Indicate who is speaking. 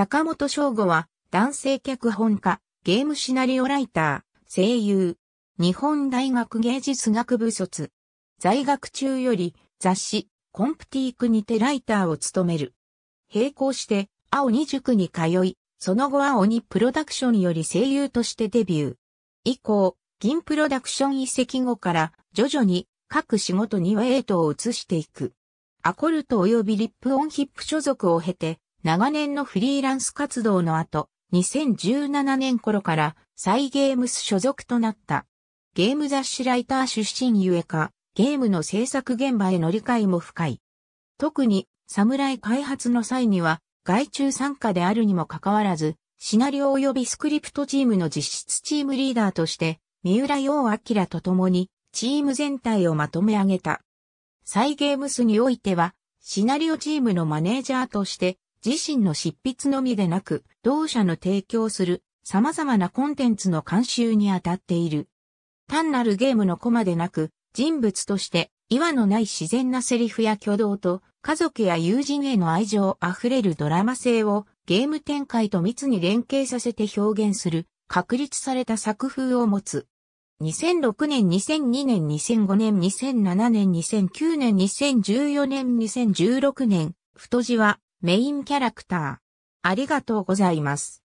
Speaker 1: 坂本翔吾は、男性脚本家、ゲームシナリオライター、声優、日本大学芸術学部卒。在学中より、雑誌、コンプティークにてライターを務める。並行して、青二塾に通い、その後青二プロダクションより声優としてデビュー。以降、銀プロダクション移籍後から徐々に各仕事にはエイトを移していく。アコルト及びリップオンヒップ所属を経て、長年のフリーランス活動の後、2017年頃からサイゲームス所属となった。ゲーム雑誌ライター出身ゆえか、ゲームの制作現場への理解も深い。特に、侍開発の際には、外注参加であるにもかかわらず、シナリオ及びスクリプトチームの実質チームリーダーとして、三浦洋明と共に、チーム全体をまとめ上げた。サイゲームスにおいては、シナリオチームのマネージャーとして、自身の執筆のみでなく、同社の提供する様々なコンテンツの監修に当たっている。単なるゲームのコマでなく、人物として、岩のない自然なセリフや挙動と、家族や友人への愛情溢れるドラマ性をゲーム展開と密に連携させて表現する、確立された作風を持つ。2006年、2002年、2005年、2007年、2009年、2014年、2016年、太字はメインキャラクター。ありがとうございます。